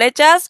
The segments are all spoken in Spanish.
flechas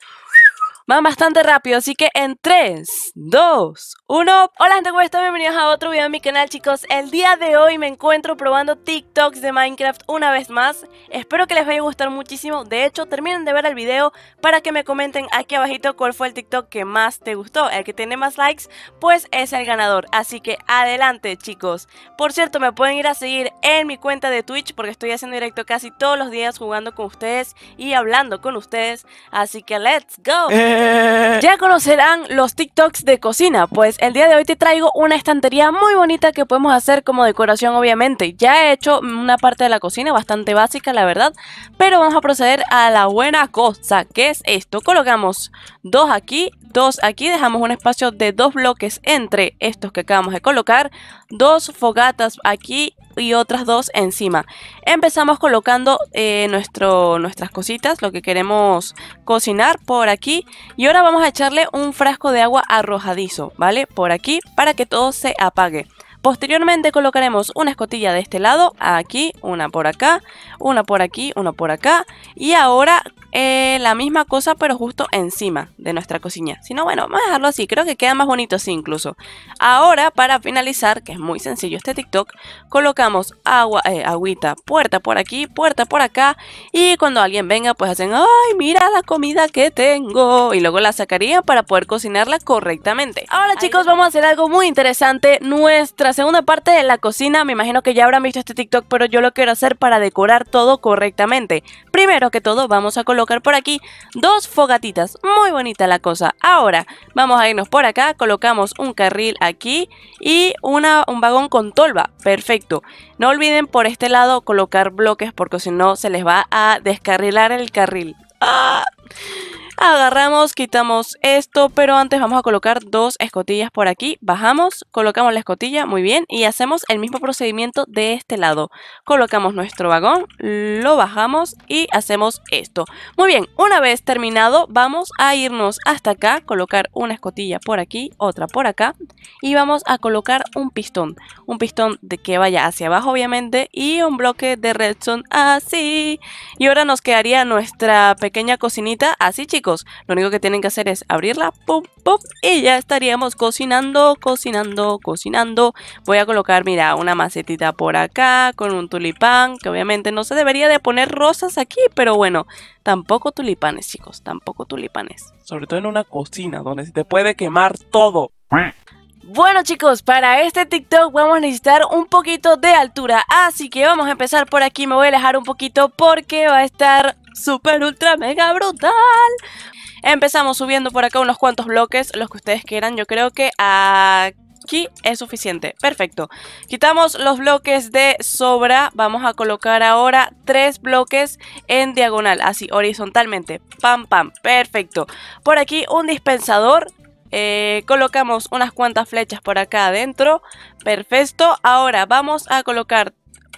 van bastante rápido, así que en 3, 2, 1. Hola gente, ¿cómo están? Bienvenidos a otro video de mi canal chicos. El día de hoy me encuentro probando TikToks de Minecraft una vez más. Espero que les vaya a gustar muchísimo. De hecho, terminen de ver el video para que me comenten aquí abajito cuál fue el TikTok que más te gustó. El que tiene más likes, pues es el ganador. Así que adelante chicos. Por cierto, me pueden ir a seguir en mi cuenta de Twitch porque estoy haciendo directo casi todos los días jugando con ustedes y hablando con ustedes. Así que let's go. Eh, Ya conocerán los TikToks de cocina, pues el día de hoy te traigo una estantería muy bonita que podemos hacer como decoración obviamente. Ya he hecho una parte de la cocina bastante básica la verdad, pero vamos a proceder a la buena cosa, que es esto. Colocamos dos aquí, dos aquí, dejamos un espacio de dos bloques entre estos que acabamos de colocar, dos fogatas aquí y otras dos encima. Empezamos colocando eh, nuestro, nuestras cositas, lo que queremos cocinar por aquí. Y ahora vamos a echarle un frasco de agua arrojadizo, ¿vale? Por aquí para que todo se apague. Posteriormente colocaremos una escotilla de este lado, aquí, una por acá, una por aquí, una por acá. Y ahora eh, la misma cosa pero justo encima de nuestra cocina. Si no, bueno, vamos a dejarlo así, creo que queda más bonito así incluso. Ahora, para finalizar, que es muy sencillo este TikTok, colocamos agua, eh, agüita, puerta por aquí, puerta por acá y cuando alguien venga pues hacen, ay, mira la comida que tengo y luego la sacaría para poder cocinarla correctamente. Ahora chicos, vamos a hacer algo muy interesante, nuestra segunda parte de la cocina, me imagino que ya habrán visto este TikTok, pero yo lo quiero hacer para decorar todo correctamente. Primero que todo, vamos a colocar colocar por aquí dos fogatitas. Muy bonita la cosa. Ahora, vamos a irnos por acá. Colocamos un carril aquí y una, un vagón con tolva. Perfecto. No olviden por este lado colocar bloques porque si no se les va a descarrilar el carril. ¡Ah! Agarramos, quitamos esto, pero antes vamos a colocar dos escotillas por aquí. Bajamos, colocamos la escotilla, muy bien, y hacemos el mismo procedimiento de este lado. Colocamos nuestro vagón, lo bajamos y hacemos esto. Muy bien, una vez terminado, vamos a irnos hasta acá, colocar una escotilla por aquí, otra por acá, y vamos a colocar un pistón. Un pistón de que vaya hacia abajo, obviamente, y un bloque de redstone así. Y ahora nos quedaría nuestra pequeña cocinita así, chicos. Lo único que tienen que hacer es abrirla, pum, pum, y ya estaríamos cocinando, cocinando, cocinando. Voy a colocar, mira, una macetita por acá con un tulipán, que obviamente no se debería de poner rosas aquí, pero bueno, tampoco tulipanes, chicos, tampoco tulipanes. Sobre todo en una cocina, donde se te puede quemar todo. Bueno chicos, para este TikTok vamos a necesitar un poquito de altura, así que vamos a empezar por aquí, me voy a alejar un poquito porque va a estar super ultra mega brutal. Empezamos subiendo por acá unos cuantos bloques, los que ustedes quieran. Yo creo que aquí es suficiente. Perfecto. Quitamos los bloques de sobra. Vamos a colocar ahora tres bloques en diagonal, así horizontalmente. Pam, pam. Perfecto. Por aquí un dispensador. Eh, colocamos unas cuantas flechas por acá adentro. Perfecto. Ahora vamos a colocar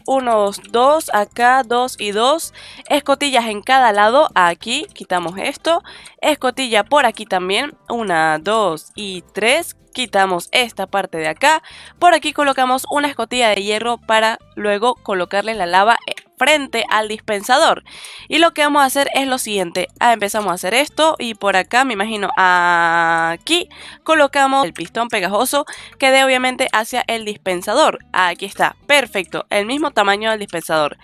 unos dos acá, dos y dos, escotillas en cada lado, aquí, quitamos esto, escotilla por aquí también, una, dos y tres, quitamos esta parte de acá, por aquí colocamos una escotilla de hierro para luego colocarle la lava frente al dispensador. Y lo que vamos a hacer es lo siguiente. Ah, empezamos a hacer esto y por acá, me imagino, aquí colocamos el pistón pegajoso que de obviamente hacia el dispensador. Aquí está, perfecto, el mismo tamaño del dispensador.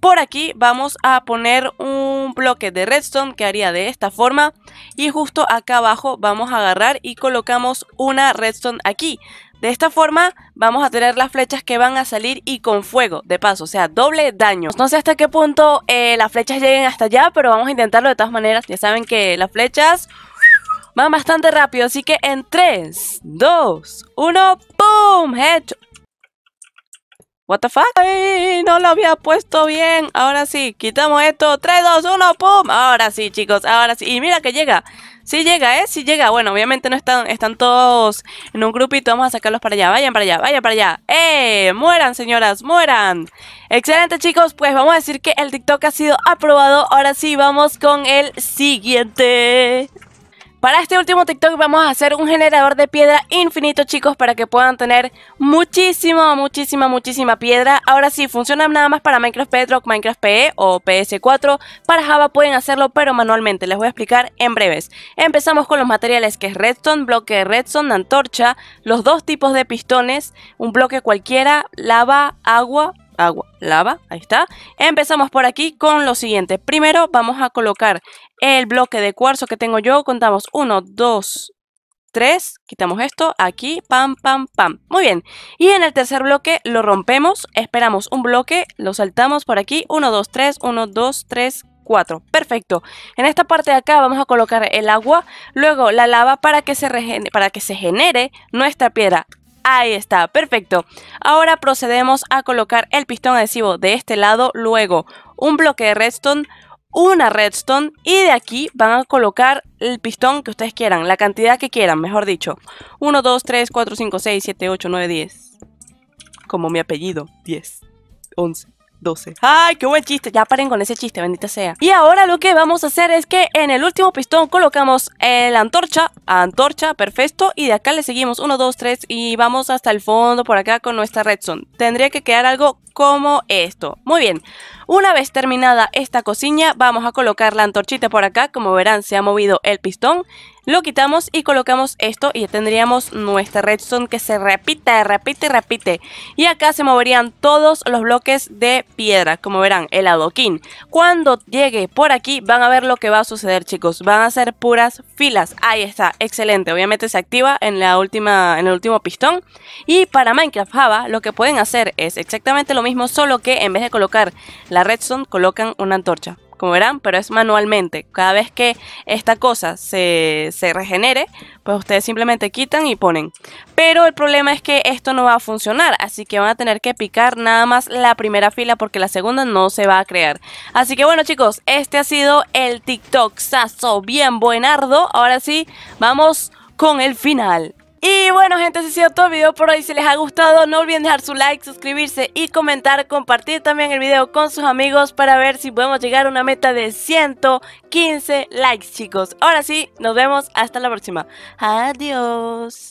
Por aquí vamos a poner un bloque de redstone que haría de esta forma y justo acá abajo vamos a agarrar y colocamos una redstone aquí de esta forma vamos a tener las flechas que van a salir y con fuego, de paso, o sea, doble daño. No sé hasta qué punto eh, las flechas lleguen hasta allá, pero vamos a intentarlo de todas maneras. Ya saben que las flechas van bastante rápido, así que en 3, 2, 1, ¡pum! Hecho. What the fuck? Ay, no lo había puesto bien. Ahora sí, quitamos esto. 3, 2, 1, ¡pum! Ahora sí, chicos, ahora sí. Y mira que llega. Sí llega, ¿eh? si llega. Bueno, obviamente no están, están todos en un grupito. Vamos a sacarlos para allá. Vayan para allá, vayan para allá. ¡Eh! Mueran, señoras, mueran. Excelente, chicos. Pues vamos a decir que el TikTok ha sido aprobado. Ahora sí, vamos con el siguiente. Para este último TikTok vamos a hacer un generador de piedra infinito chicos para que puedan tener muchísima, muchísima, muchísima piedra. Ahora sí, funciona nada más para Minecraft Bedrock, Minecraft PE o PS4. Para Java pueden hacerlo pero manualmente, les voy a explicar en breves. Empezamos con los materiales que es redstone, bloque de redstone, antorcha, los dos tipos de pistones, un bloque cualquiera, lava, agua agua, lava, ahí está. Empezamos por aquí con lo siguiente. Primero vamos a colocar el bloque de cuarzo que tengo yo. Contamos 1, 2, 3, quitamos esto, aquí, pam, pam, pam. Muy bien, y en el tercer bloque lo rompemos, esperamos un bloque, lo saltamos por aquí, 1, 2, 3, 1, 2, 3, 4. Perfecto. En esta parte de acá vamos a colocar el agua, luego la lava para que se, para que se genere nuestra piedra. Ahí está, perfecto. Ahora procedemos a colocar el pistón adhesivo de este lado, luego un bloque de redstone, una redstone y de aquí van a colocar el pistón que ustedes quieran, la cantidad que quieran, mejor dicho. 1, 2, 3, 4, 5, 6, 7, 8, 9, 10. Como mi apellido, 10, 11. 12. ¡Ay, qué buen chiste! Ya paren con ese chiste, bendita sea. Y ahora lo que vamos a hacer es que en el último pistón colocamos la antorcha, antorcha, perfecto, y de acá le seguimos 1, 2, 3 y vamos hasta el fondo por acá con nuestra redstone. Tendría que quedar algo como esto. Muy bien. Una vez terminada esta cocina, vamos a colocar la antorchita por acá. Como verán, se ha movido el pistón. Lo quitamos y colocamos esto y ya tendríamos nuestra redstone que se repite, repite, repite. Y acá se moverían todos los bloques de piedra, como verán, el adoquín. Cuando llegue por aquí van a ver lo que va a suceder, chicos. Van a ser puras filas. Ahí está, excelente. Obviamente se activa en, la última, en el último pistón. Y para Minecraft Java lo que pueden hacer es exactamente lo mismo, solo que en vez de colocar la redstone colocan una antorcha, como verán, pero es manualmente. Cada vez que esta cosa se, se regenere, pues ustedes simplemente quitan y ponen. Pero el problema es que esto no va a funcionar, así que van a tener que picar nada más la primera fila porque la segunda no se va a crear. Así que bueno chicos, este ha sido el TikTok sazo bien buenardo. Ahora sí, vamos con el final. Y bueno gente, ese ha sido todo el video por hoy. Si les ha gustado, no olviden dejar su like, suscribirse y comentar. Compartir también el video con sus amigos para ver si podemos llegar a una meta de 115 likes, chicos. Ahora sí, nos vemos hasta la próxima. Adiós.